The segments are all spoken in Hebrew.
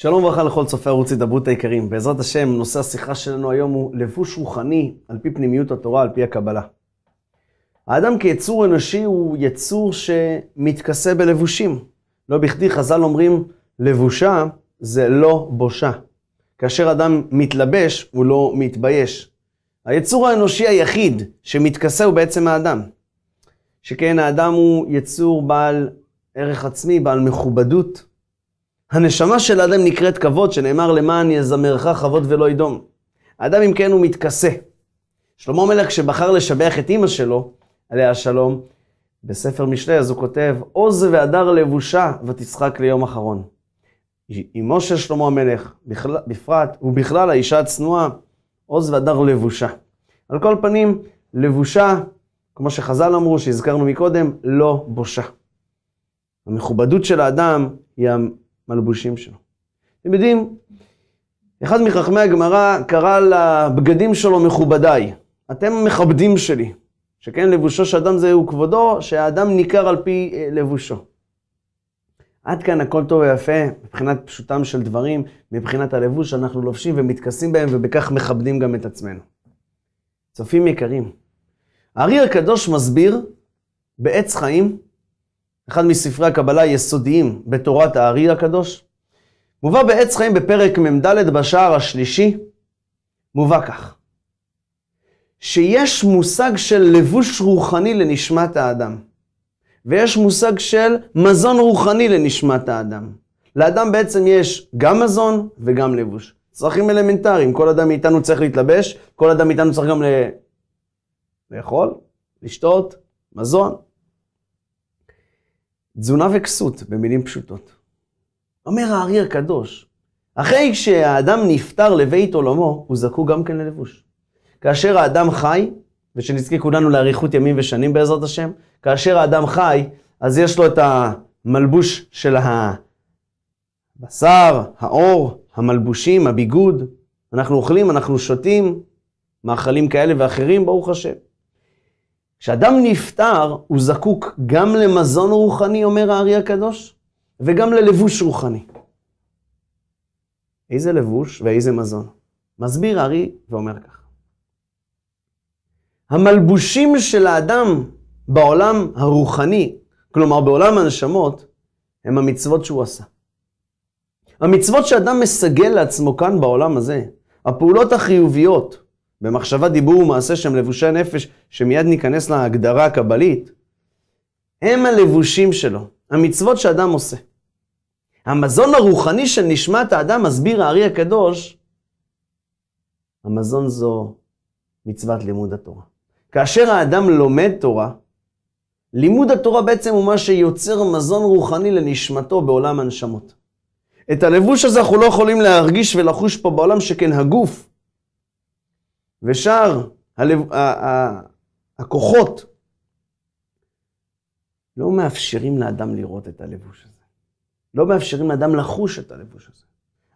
שלום וברכה לכל צופי ערוץ הידברות היקרים. בעזרת השם, נושא השיחה שלנו היום הוא לבוש רוחני על פי פנימיות התורה, על פי הקבלה. האדם כיצור אנושי הוא יצור שמתכסה בלבושים. לא בכדי חז"ל אומרים, לבושה זה לא בושה. כאשר אדם מתלבש, הוא לא מתבייש. היצור האנושי היחיד שמתכסה הוא בעצם האדם. שכן האדם הוא יצור בעל ערך עצמי, בעל מכובדות. הנשמה של האדם נקראת כבוד, שנאמר למען יזמרך כבוד ולא ידום. האדם אם כן הוא מתכסה. שלמה מלך שבחר לשבח את אימא שלו, עליה השלום, בספר משלי אז הוא כותב, עוז והדר לבושה ותשחק ליום אחרון. אמו של שלמה המלך, בכלל, בפרט, ובכלל האישה הצנועה, עוז והדר לבושה. על כל פנים, לבושה, כמו שחז"ל אמרו, שהזכרנו מקודם, לא בושה. המכובדות של האדם היא מלבושים שלו. אתם יודעים, אחד מחכמי הגמרא קרא לבגדים שלו מכובדיי. אתם המכבדים שלי, שכן לבושו של אדם זהו כבודו, שהאדם ניכר על פי אה, לבושו. עד כאן הכל טוב ויפה, מבחינת פשוטם של דברים, מבחינת הלבוש שאנחנו לובשים ומתכסים בהם, ובכך מכבדים גם את עצמנו. צופים יקרים, הארי הקדוש מסביר בעץ חיים אחד מספרי הקבלה היסודיים בתורת הארי הקדוש. מובא בעץ חיים בפרק מ"ד בשער השלישי, מובא כך: שיש מושג של לבוש רוחני לנשמת האדם, ויש מושג של מזון רוחני לנשמת האדם. לאדם בעצם יש גם מזון וגם לבוש. צרכים אלמנטריים, כל אדם מאיתנו צריך להתלבש, כל אדם מאיתנו צריך גם ל... לאכול, לשתות, מזון, תזונה וכסות, במילים פשוטות. אומר הארי הקדוש, אחרי שהאדם נפטר לבית עולמו, הוא זקוק גם כן ללבוש. כאשר האדם חי, ושנזכה כולנו לאריכות ימים ושנים בעזרת השם, כאשר האדם חי, אז יש לו את המלבוש של הבשר, האור, המלבושים, הביגוד. אנחנו אוכלים, אנחנו שותים, מאכלים כאלה ואחרים, ברוך השם. כשאדם נפטר, הוא זקוק גם למזון רוחני, אומר הארי הקדוש, וגם ללבוש רוחני. איזה לבוש ואיזה מזון? מסביר הארי ואומר כך. המלבושים של האדם בעולם הרוחני, כלומר בעולם הנשמות, הם המצוות שהוא עשה. המצוות שאדם מסגל לעצמו כאן בעולם הזה, הפעולות החיוביות, במחשבה, דיבור ומעשה שהם לבושי נפש, שמיד ניכנס להגדרה הקבלית, הם הלבושים שלו, המצוות שאדם עושה. המזון הרוחני של נשמת האדם, מסביר הארי הקדוש, המזון זו מצוות לימוד התורה. כאשר האדם לומד תורה, לימוד התורה בעצם הוא מה שיוצר מזון רוחני לנשמתו בעולם הנשמות. את הלבוש הזה אנחנו לא יכולים להרגיש ולחוש פה בעולם, שכן הגוף ושאר הלב, הכוחות לא מאפשרים לאדם לראות את הלבוש הזה. לא מאפשרים לאדם לחוש את הלבוש הזה.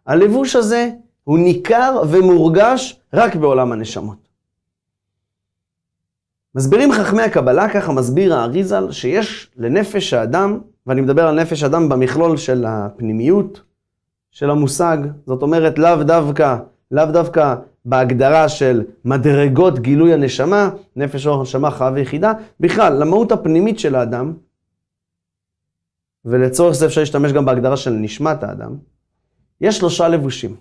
הלבוש הזה הוא ניכר ומורגש רק בעולם הנשמות. מסבירים חכמי הקבלה, ככה מסביר האריזל, שיש לנפש האדם, ואני מדבר על נפש האדם במכלול של הפנימיות של המושג, זאת אומרת לאו דווקא לאו דווקא בהגדרה של מדרגות גילוי הנשמה, נפש אור הנשמה חיה ויחידה, בכלל, למהות הפנימית של האדם, ולצורך זה אפשר להשתמש גם בהגדרה של נשמת האדם, יש שלושה לבושים.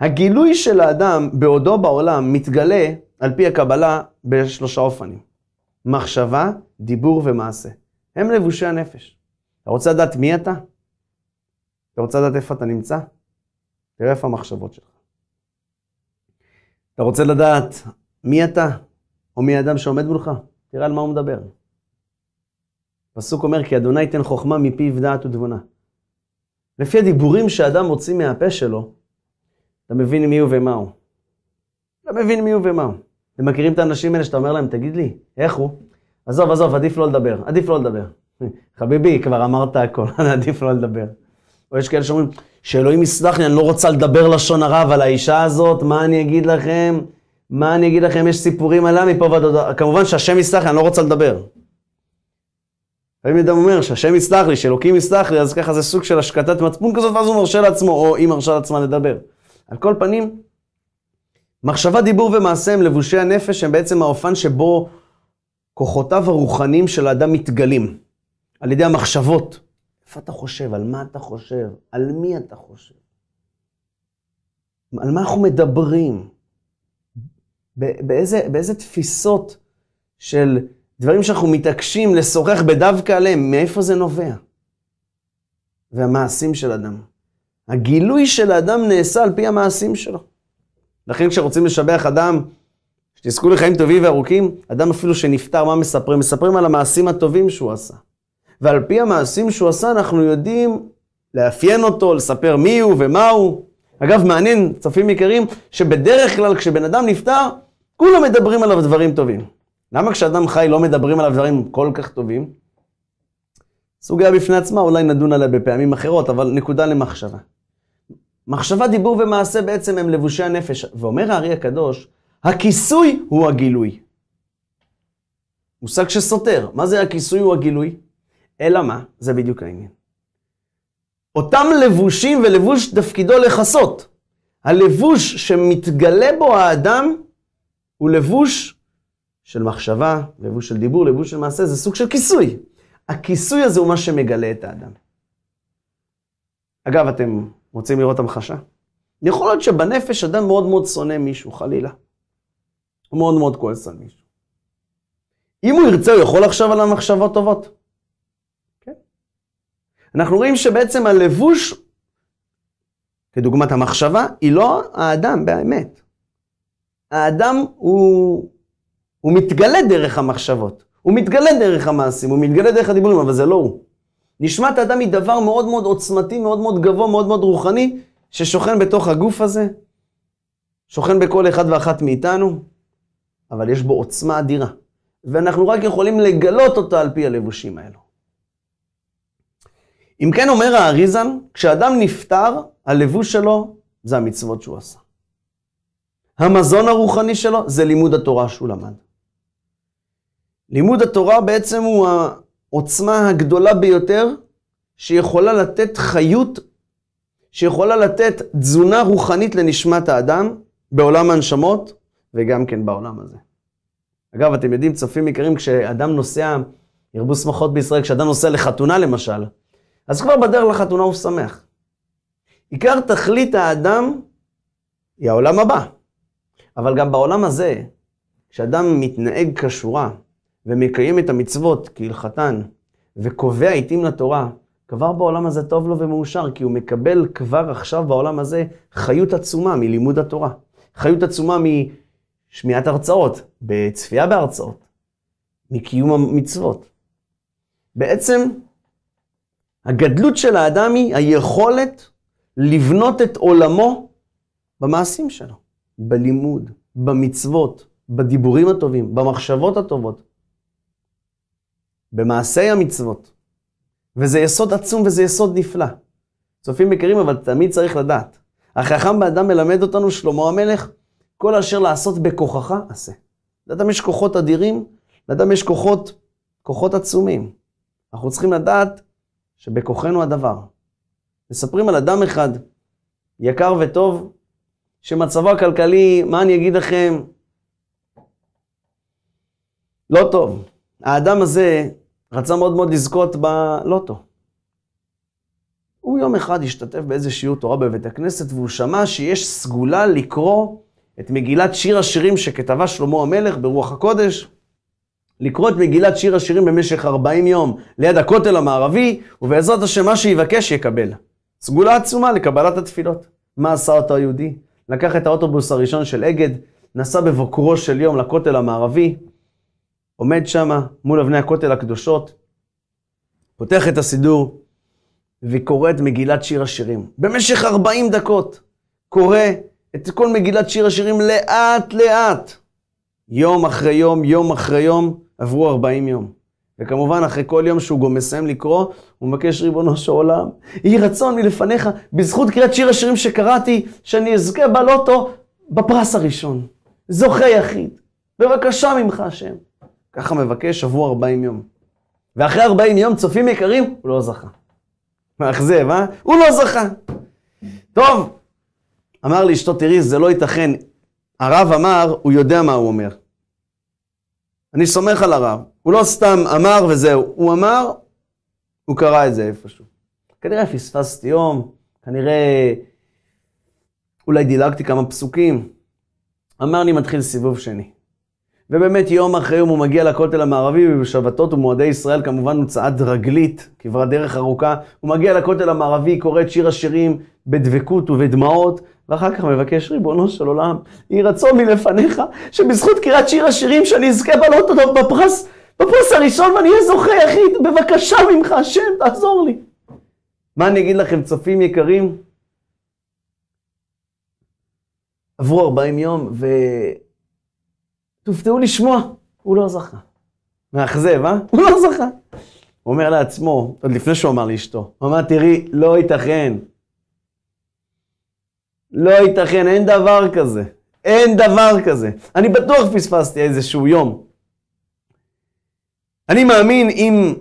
הגילוי של האדם בעודו בעולם מתגלה, על פי הקבלה, בשלושה אופנים. מחשבה, דיבור ומעשה. הם לבושי הנפש. אתה רוצה לדעת מי אתה? אתה רוצה לדעת איפה אתה נמצא? תראה איפה המחשבות שלך. אתה רוצה לדעת מי אתה או מי האדם שעומד מולך? תראה על מה הוא מדבר. הפסוק אומר, כי אדוני ייתן חוכמה מפיו דעת ותבונה. לפי הדיבורים שאדם מוציא מהפה שלו, אתה מבין מי הוא ומה הוא. אתה מבין מי הוא ומה הוא. אתם מכירים את האנשים האלה שאתה אומר להם, תגיד לי, איך הוא? עזוב, עזוב, עדיף לא לדבר, עדיף לא לדבר. חביבי, כבר אמרת הכל, עדיף לא לדבר. או יש כאלה שאומרים, שאלוהים יסלח לי, אני לא רוצה לדבר לשון הרע, אבל האישה הזאת, מה אני אגיד לכם? מה אני אגיד לכם? יש סיפורים עליה מפה ועד הודעה. כמובן שהשם יסלח לי, אני לא רוצה לדבר. לפעמים אדם אומר שהשם יסלח לי, שאלוקים יסלח לי, אז ככה זה סוג של השקטת מצפון כזאת, ואז הוא מרשה לעצמו, או היא מרשה לעצמה לדבר. על כל פנים, מחשבה, דיבור ומעשה הם לבושי הנפש, הם בעצם האופן שבו כוחותיו הרוחניים של האדם מתגלים. על ידי המחשבות, איפה אתה חושב? על מה אתה חושב? על מי אתה חושב? על מה אנחנו מדברים? באיזה, באיזה תפיסות של דברים שאנחנו מתעקשים לשוחח בדווקא עליהם, מאיפה זה נובע? והמעשים של אדם. הגילוי של האדם נעשה על פי המעשים שלו. לכן כשרוצים לשבח אדם, שתזכו לחיים טובים וארוכים, אדם אפילו שנפטר, מה מספרים? מספרים על המעשים הטובים שהוא עשה. ועל פי המעשים שהוא עשה אנחנו יודעים לאפיין אותו, לספר מי הוא ומה הוא. אגב, מעניין, צופים יקרים, שבדרך כלל כשבן אדם נפטר, כולם מדברים עליו דברים טובים. למה כשאדם חי לא מדברים עליו דברים כל כך טובים? סוגיה בפני עצמה, אולי נדון עליה בפעמים אחרות, אבל נקודה למחשבה. מחשבה, דיבור ומעשה בעצם הם לבושי הנפש. ואומר הארי הקדוש, הכיסוי הוא הגילוי. מושג שסותר. מה זה הכיסוי הוא הגילוי? אלא מה? זה בדיוק העניין. אותם לבושים ולבוש תפקידו לכסות. הלבוש שמתגלה בו האדם הוא לבוש של מחשבה, לבוש של דיבור, לבוש של מעשה, זה סוג של כיסוי. הכיסוי הזה הוא מה שמגלה את האדם. אגב, אתם רוצים לראות המחשה? יכול להיות שבנפש אדם מאוד מאוד שונא מישהו, חלילה. הוא מאוד מאוד כועס על מישהו. אם הוא ירצה, הוא יכול לחשוב על המחשבות טובות. אנחנו רואים שבעצם הלבוש, כדוגמת המחשבה, היא לא האדם באמת. האדם הוא, הוא מתגלה דרך המחשבות, הוא מתגלה דרך המעשים, הוא מתגלה דרך הדיבורים, אבל זה לא הוא. נשמת האדם היא דבר מאוד מאוד עוצמתי, מאוד מאוד גבוה, מאוד מאוד רוחני, ששוכן בתוך הגוף הזה, שוכן בכל אחד ואחת מאיתנו, אבל יש בו עוצמה אדירה. ואנחנו רק יכולים לגלות אותה על פי הלבושים האלו. אם כן אומר האריזן, כשאדם נפטר, הלבוש שלו זה המצוות שהוא עשה. המזון הרוחני שלו זה לימוד התורה שהוא למד. לימוד התורה בעצם הוא העוצמה הגדולה ביותר שיכולה לתת חיות, שיכולה לתת תזונה רוחנית לנשמת האדם בעולם הנשמות וגם כן בעולם הזה. אגב, אתם יודעים, צופים יקרים, כשאדם נוסע, ירבו שמחות בישראל, כשאדם נוסע לחתונה למשל, אז כבר בדרך לחתונה הוא שמח. עיקר תכלית האדם היא העולם הבא. אבל גם בעולם הזה, כשאדם מתנהג כשורה ומקיים את המצוות כהלכתן וקובע עיתים לתורה, כבר בעולם הזה טוב לו ומאושר, כי הוא מקבל כבר עכשיו בעולם הזה חיות עצומה מלימוד התורה. חיות עצומה משמיעת הרצאות, בצפייה בהרצאות, מקיום המצוות. בעצם, הגדלות של האדם היא היכולת לבנות את עולמו במעשים שלו, בלימוד, במצוות, בדיבורים הטובים, במחשבות הטובות, במעשי המצוות. וזה יסוד עצום וזה יסוד נפלא. צופים יקרים, אבל תמיד צריך לדעת. החכם באדם מלמד אותנו, שלמה המלך, כל אשר לעשות בכוחך, עשה. לאדם יש כוחות אדירים, לאדם יש כוחות, כוחות עצומים. אנחנו צריכים לדעת שבכוחנו הדבר. מספרים על אדם אחד, יקר וטוב, שמצבו הכלכלי, מה אני אגיד לכם? לא טוב. האדם הזה רצה מאוד מאוד לזכות בלוטו. הוא יום אחד השתתף באיזה שיעור תורה בבית הכנסת, והוא שמע שיש סגולה לקרוא את מגילת שיר השירים שכתבה שלמה המלך ברוח הקודש. לקרוא את מגילת שיר השירים במשך 40 יום ליד הכותל המערבי, ובעזרת השם מה שיבקש יקבל. סגולה עצומה לקבלת התפילות. מה עשה אותו היהודי? לקח את האוטובוס הראשון של אגד, נסע בבוקרו של יום לכותל המערבי, עומד שם מול אבני הכותל הקדושות, פותח את הסידור וקורא את מגילת שיר השירים. במשך 40 דקות קורא את כל מגילת שיר השירים לאט לאט. יום אחרי יום, יום אחרי יום, עברו 40 יום. וכמובן, אחרי כל יום שהוא גם מסיים לקרוא, הוא מבקש, ריבונו של עולם, יהי רצון מלפניך, בזכות קריאת שיר השירים שקראתי, שאני אזכה בלוטו בפרס הראשון. זוכה יחיד. בבקשה ממך, השם. ככה מבקש, עברו 40 יום. ואחרי 40 יום, צופים יקרים, הוא לא זכה. מאכזב, אה? הוא לא זכה. טוב, אמר לי אשתו, תראי, זה לא ייתכן. הרב אמר, הוא יודע מה הוא אומר. אני סומך על הרב. הוא לא סתם אמר וזהו, הוא אמר, הוא קרא את זה איפשהו. כנראה פספסתי יום, כנראה אולי דילגתי כמה פסוקים. אמר, אני מתחיל סיבוב שני. ובאמת יום אחרי יום הוא מגיע לכותל המערבי, ובשבתות ומועדי ישראל כמובן הוא צעד רגלית, כברת דרך ארוכה. הוא מגיע לכותל המערבי, קורא את שיר השירים בדבקות ובדמעות, ואחר כך מבקש, ריבונו של עולם, יהי רצון מלפניך, שבזכות קריאת שיר השירים שאני אזכה בה אותו בפרס, בפרס הראשון ואני אהיה זוכה יחיד, בבקשה ממך, השם, תעזור לי. מה אני אגיד לכם, צופים יקרים? עברו 40 יום, ו... תופתעו לשמוע, הוא לא זכה. מאכזב, אה? הוא לא זכה. הוא אומר לעצמו, עוד לפני שהוא אמר לאשתו, הוא אמר, תראי, לא ייתכן. לא ייתכן, אין דבר כזה. אין דבר כזה. אני בטוח פספסתי איזשהו יום. אני מאמין אם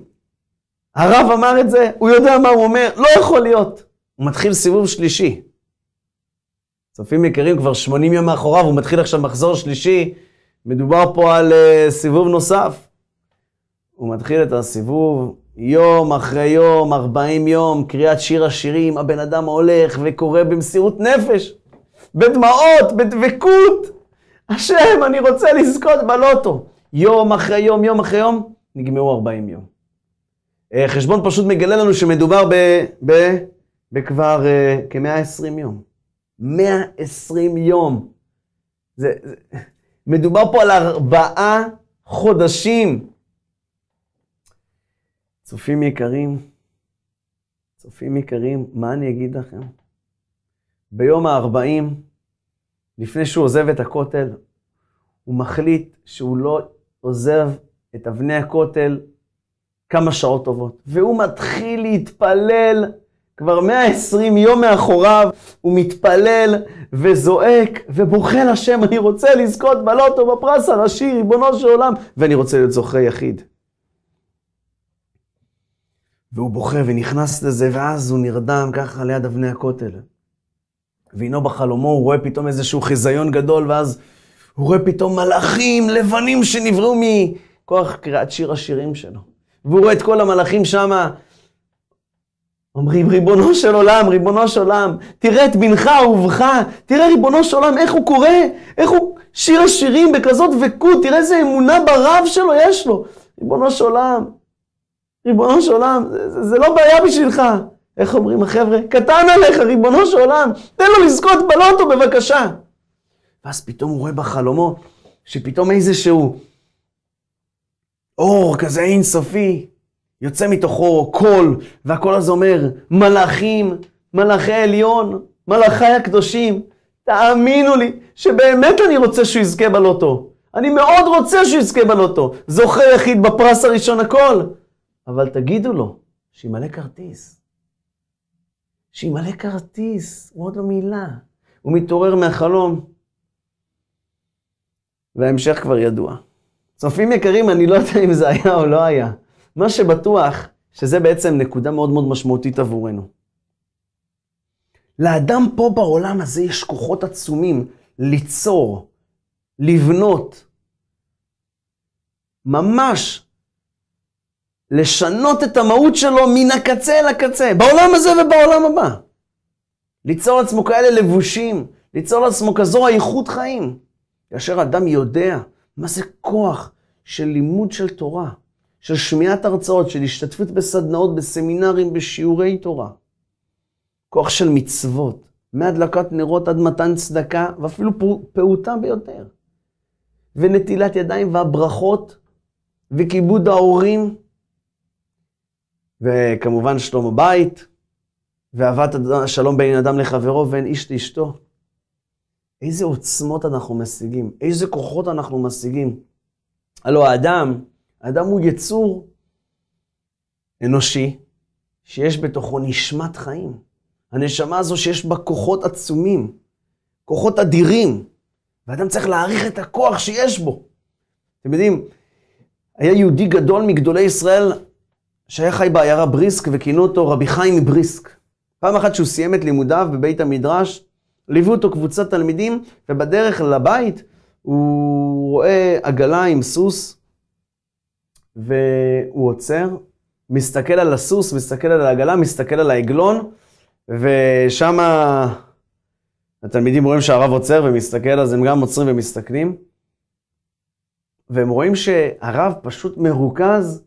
הרב אמר את זה, הוא יודע מה הוא אומר, לא יכול להיות. הוא מתחיל סיבוב שלישי. צופים יקרים, כבר 80 יום מאחוריו, הוא מתחיל עכשיו מחזור שלישי. מדובר פה על uh, סיבוב נוסף. הוא מתחיל את הסיבוב, יום אחרי יום, 40 יום, קריאת שיר השירים, הבן אדם הולך וקורא במסירות נפש, בדמעות, בדבקות. השם, אני רוצה לזכות בלוטו. יום אחרי יום, יום אחרי יום, נגמרו 40 יום. אה, חשבון פשוט מגלה לנו שמדובר ב... ב... בכבר uh, אה, כ-120 יום. 120 יום. זה, זה... מדובר פה על ארבעה חודשים. צופים יקרים, צופים יקרים, מה אני אגיד לכם? ביום ה-40, לפני שהוא עוזב את הכותל, הוא מחליט שהוא לא עוזב את אבני הכותל כמה שעות טובות. והוא מתחיל להתפלל, כבר 120 יום מאחוריו, הוא מתפלל וזועק ובוכה לשם, אני רוצה לזכות בלוטו בפרס הראשי, ריבונו של עולם, ואני רוצה להיות זוכה יחיד. והוא בוכה ונכנס לזה, ואז הוא נרדם ככה ליד אבני הכותל. והנה בחלומו הוא רואה פתאום איזשהו חיזיון גדול, ואז הוא רואה פתאום מלאכים לבנים שנבראו מכוח קריאת שיר השירים שלו. והוא רואה את כל המלאכים שמה, אומרים, ריבונו של עולם, ריבונו של עולם, תראה את בנך אהובך, תראה ריבונו של עולם, איך הוא קורא, איך הוא שיר השירים בכזאת דבקות, תראה איזה אמונה ברב שלו יש לו. ריבונו של עולם, ריבונו של עולם, זה, זה לא בעיה בשבילך. איך אומרים החבר'ה? קטן עליך, ריבונו של עולם, תן לו לזכות בלוטו בבקשה. ואז פתאום הוא רואה בחלומו שפתאום איזשהו אור כזה אינסופי יוצא מתוכו קול, והקול הזה אומר, מלאכים, מלאכי עליון, מלאכי הקדושים, תאמינו לי שבאמת אני רוצה שהוא יזכה בלוטו. אני מאוד רוצה שהוא יזכה בלוטו. זוכה יחיד בפרס הראשון הכל. אבל תגידו לו, שימלא כרטיס. שימלא כרטיס, הוא עוד לא מילה. הוא מתעורר מהחלום. וההמשך כבר ידוע. צופים יקרים, אני לא יודע אם זה היה או לא היה. מה שבטוח, שזה בעצם נקודה מאוד מאוד משמעותית עבורנו. לאדם פה בעולם הזה יש כוחות עצומים ליצור, לבנות, ממש לשנות את המהות שלו מן הקצה אל הקצה, בעולם הזה ובעולם הבא. ליצור לעצמו כאלה לבושים, ליצור לעצמו כזו איכות חיים. כאשר אדם יודע מה זה כוח של לימוד של תורה, של שמיעת הרצאות, של השתתפות בסדנאות, בסמינרים, בשיעורי תורה. כוח של מצוות, מהדלקת נרות עד מתן צדקה, ואפילו פעוטה ביותר. ונטילת ידיים והברכות, וכיבוד ההורים, וכמובן שלום הבית, ואהבת השלום בין אדם לחברו ואין איש לאשתו. איזה עוצמות אנחנו משיגים, איזה כוחות אנחנו משיגים. הלו האדם, האדם הוא יצור אנושי, שיש בתוכו נשמת חיים. הנשמה הזו שיש בה כוחות עצומים, כוחות אדירים, ואדם צריך להעריך את הכוח שיש בו. אתם יודעים, היה יהודי גדול מגדולי ישראל, שהיה חי בעיירה בריסק וכינו אותו רבי חיים מבריסק. פעם אחת שהוא סיים את לימודיו בבית המדרש, ליוו אותו קבוצת תלמידים, ובדרך לבית הוא רואה עגלה עם סוס, והוא עוצר, מסתכל על הסוס, מסתכל על העגלה, מסתכל על העגלון, ושם התלמידים רואים שהרב עוצר ומסתכל, אז הם גם עוצרים ומסתכלים. והם רואים שהרב פשוט מרוכז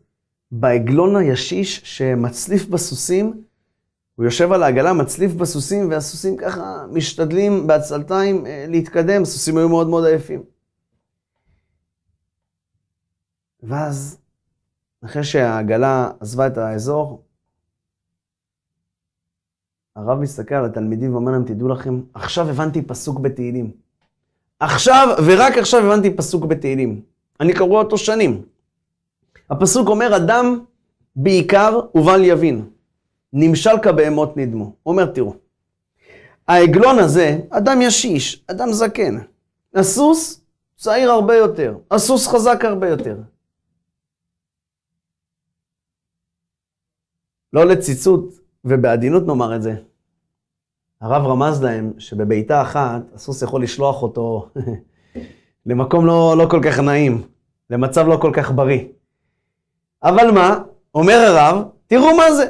בעגלון הישיש שמצליף בסוסים, הוא יושב על העגלה, מצליף בסוסים, והסוסים ככה משתדלים בעצלתיים אה, להתקדם, הסוסים היו מאוד מאוד עייפים. ואז, אחרי שהעגלה עזבה את האזור, הרב מסתכל על התלמידים ואומר להם, תדעו לכם, עכשיו הבנתי פסוק בתהילים. עכשיו, ורק עכשיו הבנתי פסוק בתהילים. אני קורא אותו שנים. הפסוק אומר, אדם בעיקר ובל יבין, נמשל כבהמות נדמו. אומר, תראו, העגלון הזה, אדם ישיש, אדם זקן. הסוס צעיר הרבה יותר, הסוס חזק הרבה יותר. לא לציצות, ובעדינות נאמר את זה. הרב רמז להם שבבעיטה אחת הסוס יכול לשלוח אותו למקום לא, לא כל כך נעים, למצב לא כל כך בריא. אבל מה? אומר הרב, תראו מה זה.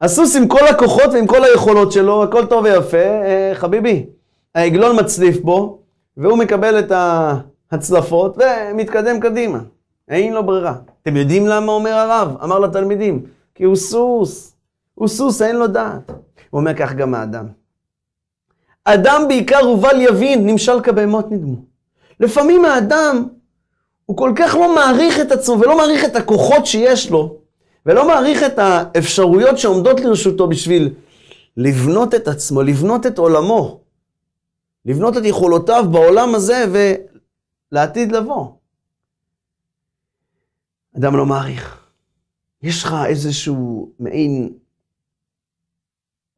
הסוס עם כל הכוחות ועם כל היכולות שלו, הכל טוב ויפה, אה, חביבי, העגלון מצליף בו, והוא מקבל את ההצלפות ומתקדם קדימה. אין לו ברירה. אתם יודעים למה אומר הרב? אמר לתלמידים, כי הוא סוס. הוא סוס, אין לו דעת. הוא אומר כך גם האדם. אדם בעיקר ובל יבין, נמשל כבהמות נדמו. לפעמים האדם הוא כל כך לא מעריך את עצמו ולא מעריך את הכוחות שיש לו, ולא מעריך את האפשרויות שעומדות לרשותו בשביל לבנות את עצמו, לבנות את עולמו, לבנות את יכולותיו בעולם הזה ולעתיד לבוא. אדם לא מעריך. יש לך איזשהו מעין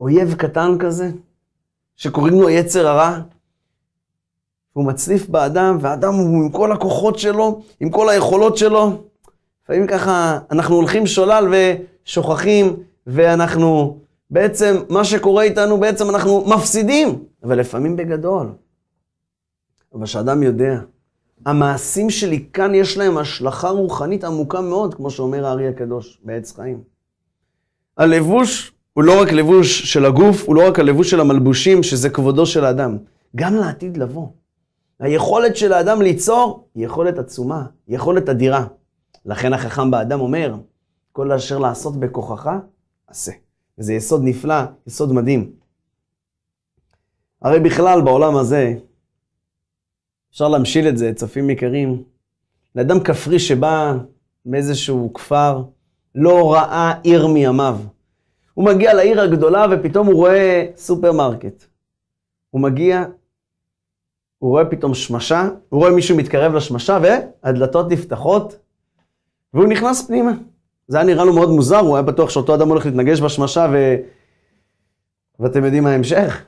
אויב קטן כזה, שקוראים לו יצר הרע, והוא מצליף באדם, והאדם הוא עם כל הכוחות שלו, עם כל היכולות שלו. לפעמים ככה אנחנו הולכים שולל ושוכחים, ואנחנו בעצם, מה שקורה איתנו, בעצם אנחנו מפסידים, אבל לפעמים בגדול. אבל שאדם יודע, המעשים שלי כאן יש להם השלכה רוחנית עמוקה מאוד, כמו שאומר הארי הקדוש בעץ חיים. הלבוש הוא לא רק לבוש של הגוף, הוא לא רק הלבוש של המלבושים, שזה כבודו של האדם, גם לעתיד לבוא. היכולת של האדם ליצור היא יכולת עצומה, יכולת אדירה. לכן החכם באדם אומר, כל אשר לעשות בכוחך, עשה. וזה יסוד נפלא, יסוד מדהים. הרי בכלל בעולם הזה, אפשר להמשיל את זה, צופים יקרים, לאדם כפרי שבא מאיזשהו כפר, לא ראה עיר מימיו. הוא מגיע לעיר הגדולה ופתאום הוא רואה סופרמרקט. הוא מגיע, הוא רואה פתאום שמשה, הוא רואה מישהו מתקרב לשמשה, והדלתות נפתחות, והוא נכנס פנימה. זה היה נראה לו מאוד מוזר, הוא היה בטוח שאותו אדם הולך להתנגש בשמשה, ו... ואתם יודעים מה ההמשך.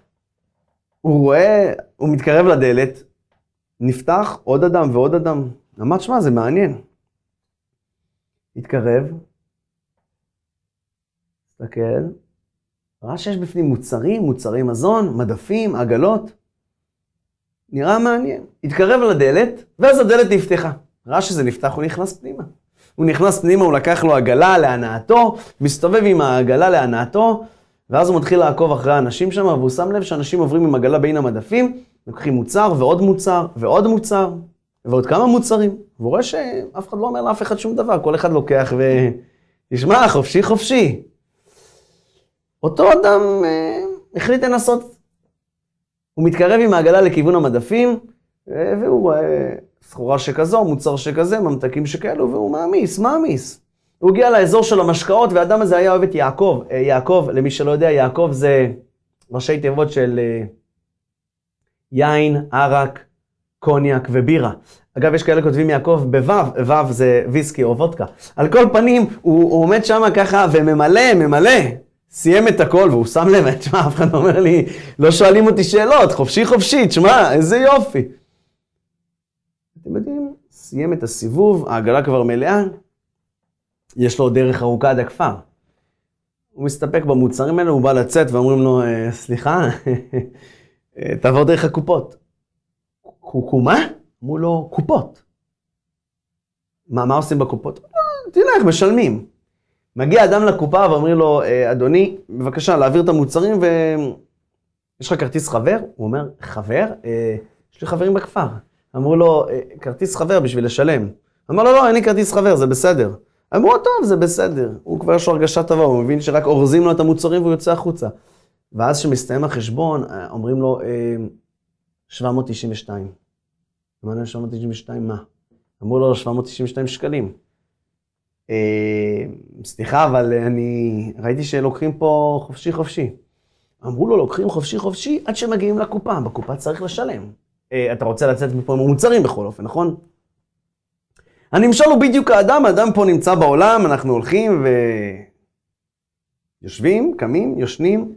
הוא רואה, הוא מתקרב לדלת, נפתח עוד אדם ועוד אדם. אמרת, שמע, זה מעניין. התקרב, הסתכל, ראה שיש בפנים מוצרים, מוצרי מזון, מדפים, עגלות. נראה מעניין. התקרב לדלת, ואז הדלת נפתחה. ראה שזה נפתח, הוא נכנס פנימה. הוא נכנס פנימה, הוא לקח לו עגלה להנאתו, מסתובב עם העגלה להנאתו, ואז הוא מתחיל לעקוב אחרי האנשים שם, והוא שם לב שאנשים עוברים עם עגלה בין המדפים, לוקחים מוצר ועוד מוצר ועוד מוצר, ועוד כמה מוצרים. והוא רואה שאף אחד לא אומר לאף אחד שום דבר, כל אחד לוקח ו... תשמע, חופשי חופשי. אותו אדם אה, החליט לנסות הוא מתקרב עם העגלה לכיוון המדפים, אה, והוא רואה סחורה שכזו, מוצר שכזה, ממתקים שכאלו, והוא מעמיס, מעמיס. הוא הגיע לאזור של המשקאות, והאדם הזה היה אוהב את יעקב. אה, יעקב, למי שלא יודע, יעקב זה ראשי תיבות של אה, יין, ערק, קוניאק ובירה. אגב, יש כאלה כותבים יעקב בוו, וו זה ויסקי או וודקה. על כל פנים, הוא, הוא עומד שם ככה וממלא, ממלא, סיים את הכל, והוא שם לב, תשמע, אף אחד לא אומר לי, לא שואלים אותי שאלות, חופשי חופשי, תשמע, איזה יופי. אתם יודעים, סיים את הסיבוב, העגלה כבר מלאה, יש לו דרך ארוכה עד הכפר. הוא מסתפק במוצרים האלה, הוא בא לצאת ואומרים לו, אה, סליחה, תעבור דרך הקופות. מה? אמרו לו, קופות. מה, מה עושים בקופות? אה, תלך, משלמים. מגיע אדם לקופה ואומרים לו, אה, אדוני, בבקשה, להעביר את המוצרים ו... יש לך כרטיס חבר? הוא אומר, חבר? אה, יש לי חברים בכפר. אמרו לו, אה, כרטיס חבר בשביל לשלם. אמר לו, לא, אין לי כרטיס חבר, זה בסדר. אמרו, טוב, זה בסדר. הוא כבר יש לו הרגשה טובה, הוא מבין שרק אורזים לו את המוצרים והוא יוצא החוצה. ואז כשמסתיים החשבון, אה, אומרים לו, 792. אמרנו 792 מה? אמרו לו 792 שקלים. אה, סליחה, אבל אני ראיתי שלוקחים פה חופשי חופשי. אמרו לו, לוקחים חופשי חופשי עד שמגיעים לקופה, בקופה צריך לשלם. אה, אתה רוצה לצאת מפה עם המוצרים בכל אופן, נכון? הנמשל הוא בדיוק האדם, האדם פה נמצא בעולם, אנחנו הולכים ו... יושבים, קמים, יושנים,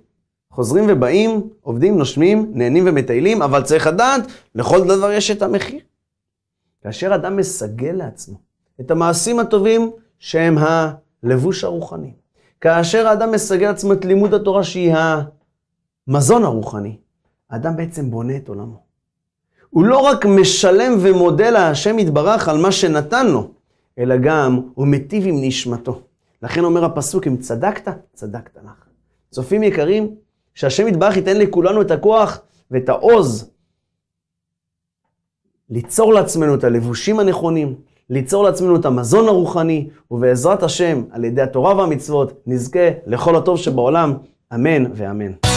חוזרים ובאים, עובדים, נושמים, נהנים ומטיילים, אבל צריך לדעת, לכל דבר יש את המחיר. כאשר אדם מסגל לעצמו את המעשים הטובים, שהם הלבוש הרוחני. כאשר האדם מסגל עצמו את לימוד התורה שהיא המזון הרוחני, האדם בעצם בונה את עולמו. הוא לא רק משלם ומודה להשם יתברך על מה שנתן לו, אלא גם הוא מיטיב עם נשמתו. לכן אומר הפסוק, אם צדקת, צדקת לך. צופים יקרים, שהשם יתברך ייתן לכולנו את הכוח ואת העוז ליצור לעצמנו את הלבושים הנכונים, ליצור לעצמנו את המזון הרוחני, ובעזרת השם, על ידי התורה והמצוות, נזכה לכל הטוב שבעולם, אמן ואמן.